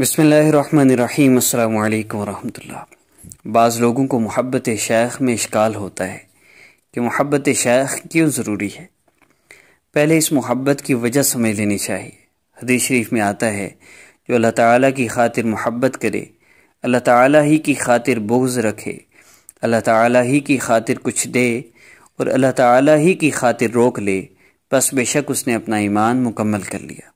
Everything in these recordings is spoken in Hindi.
बसमीम् अल्लाम वरहमल्ला बाज़ लोगों को मोहब्बत शेख में इश्काल होता है कि मोहब्बत शेख क्यों ज़रूरी है पहले इस मोहब्बत की वजह समझ लेनी चाहिए हदीस शरीफ में आता है जो अल्लाह ताला की खातिर मोहब्बत करे अल्लाह ताला ही की खातिर बोझ रखे अल्लाह ताला ही की खातिर कुछ दे और अल्लाह ताला ही की खातिर रोक ले बस बेशक उसने अपना ईमान मुकम्मल कर लिया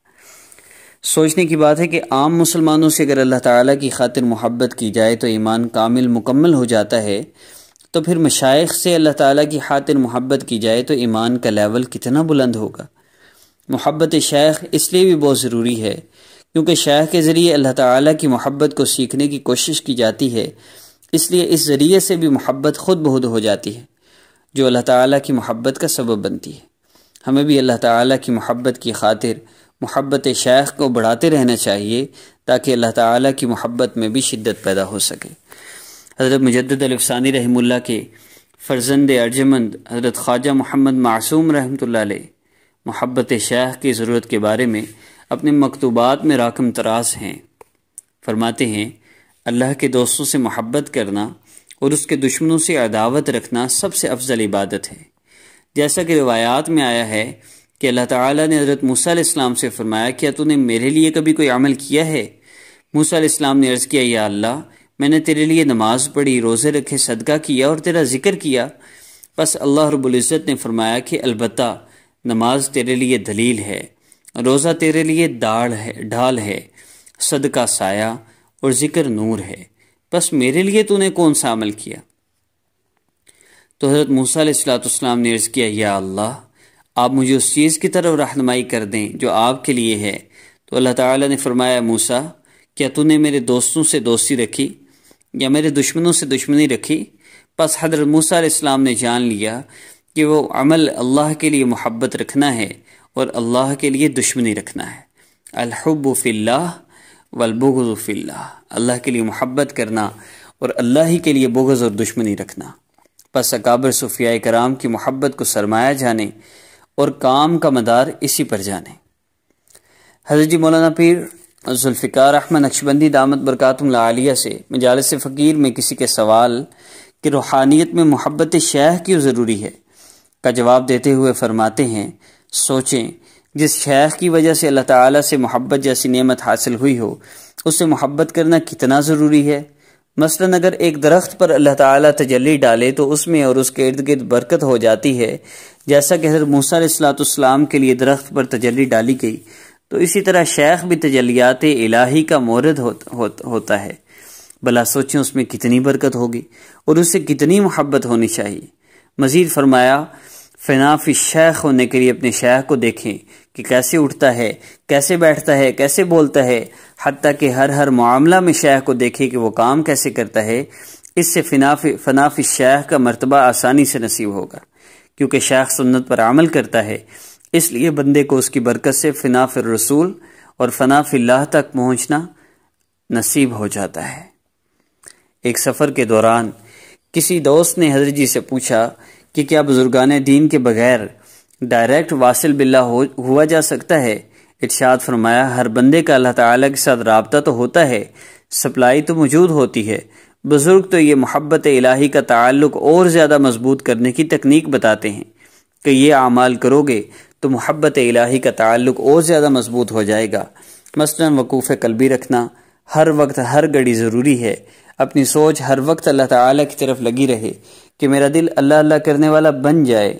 सोचने की बात है कि आम मुसलमानों से अगर अल्लाह ताला की खातिर मोहब्बत की जाए तो ईमान कामिल मुकम्मल हो जाता है तो फिर मशाइ से अल्लाह ताला की खातिर मोहब्बत की जाए तो ईमान का लेवल कितना बुलंद होगा मोहब्बत शेख इसलिए भी बहुत ज़रूरी है क्योंकि शेख के ज़रिए अल्लाह ताला की मोहब्बत को सीखने की कोशिश की जाती है इसलिए इस ज़रिए से भी मोहब्बत ख़ुद बहुत हो जाती है जो अल्लाह ताली की मोहब्बत का सबब बनती है हमें भी अल्लाह ताली की मोहब्बत की खातिर मोहब्बत शेख को बढ़ाते रहना चाहिए ताकि अल्लाह ताला की मोहब्बत में भी शिद्दत पैदा हो सके हज़रत मुजद अलफसानी रहमुल्ला के फ़र्जंद अर्जमंद हज़रत ख्वाजा मोहम्मद मासूम रहमत मोहब्बत शेख की ज़रूरत के बारे में अपने मकतूबात में राकम तराज हैं फरमाते हैं अल्लाह के दोस्तों से मोहब्बत करना और उसके दुश्मनों से अदावत रखना सबसे अफजल इबादत है जैसा कि रवायात में आया है कि अल्लाह ताला ने हज़रत मूसा से फ़रमाया क्या तूने मेरे लिए कभी कोई अमल किया है मूसा ने अर्ज़ किया या अल्लाह मैंने तेरे लिए नमाज़ पढ़ी रोज़े रखे सदका किया और तेरा ज़िक्र किया बस अल्लाह रबुल्ज़त ने फरमाया कि अलबत् नमाज तेरे लिए दलील है रोज़ा तेरे लिए दाढ़ है ढाल है सदका साया और ज़िक्र नूर है बस मेरे लिए तूने कौन सा अमल किया तो हज़रत मूसा ने अर्ज़ किया या अल्लाह आप मुझे उस चीज़ की तरफ रहनमाई कर दें जो आपके लिए है तो अल्लाह ताला ने फरमाया मूसा क्या तूने मेरे दोस्तों से दोस्ती रखी या मेरे दुश्मनों से दुश्मनी रखी बस हजरत मूसा इस्लाम ने जान लिया कि वो अमल अल्लाह के लिए मोहब्बत रखना है और अल्लाह के लिए दुश्मनी रखना है अलहबफ़िल्ला वलबुगज़फ़िल्ला अल्लाह के लिए मोहब्बत करना और अल्लाह ही के लिए बुगज़ और दुश्मनी रखना बस अकाबर सूफिया कराम की मोहब्बत को सरमाया जाने और काम का मदार इसी पर जाने हजरत जी मौलाना पीर जुल्फ़िकार अहमद नक्शबंदी दामद बरकतुल्लिया से मजालस फ़कीर में किसी के सवाल कि रूहानियत में मोहब्बत शेह क्यों ज़रूरी है का जवाब देते हुए फरमाते हैं सोचें जिस शेख की वजह से अल्लाह ताला से मोहब्बत जैसी नेमत हासिल हुई हो उससे मोहब्बत करना कितना ज़रूरी है मसलन अगर एक दरख्त पर अल्लाह ताला तजली डाले तो उसमें और उसके इर्द गिर्द बरकत हो जाती है जैसा कि हजरत मूसलाम के लिए दरख्त पर तजली डाली गई तो इसी तरह शेख भी तजलियात इलाही का मोरद हो, हो, होता है भला सोचें उसमें कितनी बरकत होगी और उससे कितनी मोहब्बत होनी चाहिए मज़ीद फरमाया फनाफी शेख होने के लिए अपने शेख को देखें कि कैसे उठता है कैसे बैठता है कैसे बोलता है हती कि हर हर मामला में शेह को देखे कि वो काम कैसे करता है इससे फनाफ फनाफ शेह का मरतबा आसानी से नसीब होगा क्योंकि शेख सुन्नत पर अमल करता है इसलिए बंदे को उसकी बरकत से फनाफ रसूल और फनाफ लाह तक पहुँचना नसीब हो जाता है एक सफ़र के दौरान किसी दोस्त ने हजरत जी से पूछा कि क्या बुजुर्गान दीन के बगैर डायरेक्ट वासिल बिल्ला हो हुआ जा सकता है इर्शाद फरमाया हर बंदे का अल्लाह ताला के साथ रबता तो होता है सप्लाई तो मौजूद होती है बुज़ुर्ग तो ये मोहब्बत इलाही का ताल्लुक और ज़्यादा मजबूत करने की तकनीक बताते हैं कि ये अमाल करोगे तो मोहब्बत इलाही का ताल्लुक और ज़्यादा मजबूत हो जाएगा मसला वकूफ़ कलबी रखना हर वक्त हर घड़ी ज़रूरी है अपनी सोच हर वक्त अल्लाह ताला की तरफ लगी रहे कि मेरा दिल अल्लाह अल्लाह करने वाला बन जाए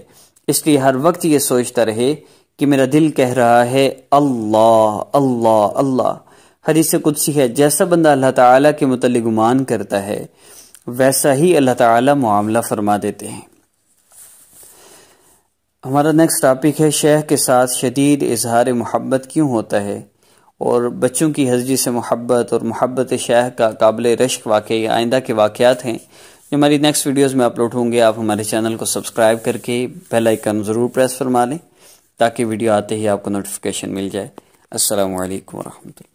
इसलिए हर वक्त ये सोचता रहे कि मेरा दिल कह रहा है अल्लाह अल्लाह अल्लाह हदीस सी है जैसा बंदा अल्लाह ताला के मुतल गुमान करता है वैसा ही अल्लाह ताला मामला फरमा देते हैं हमारा नेक्स्ट टॉपिक है शेह के साथ शदीद इजहार मोहब्बत क्यों होता है और बच्चों की हजरी से मोहब्बत और मोहब्बत शेह का काबिल रश्क वाक़ आइंदा के वाक़ हैं जो हमारी नेक्स्ट वीडियोस में अपलोड होंगे आप हमारे चैनल को सब्सक्राइब करके बेल आइकन ज़रूर प्रेस फरमा लें ताकि वीडियो आते ही आपको नोटिफिकेशन मिल जाए असल वरहमल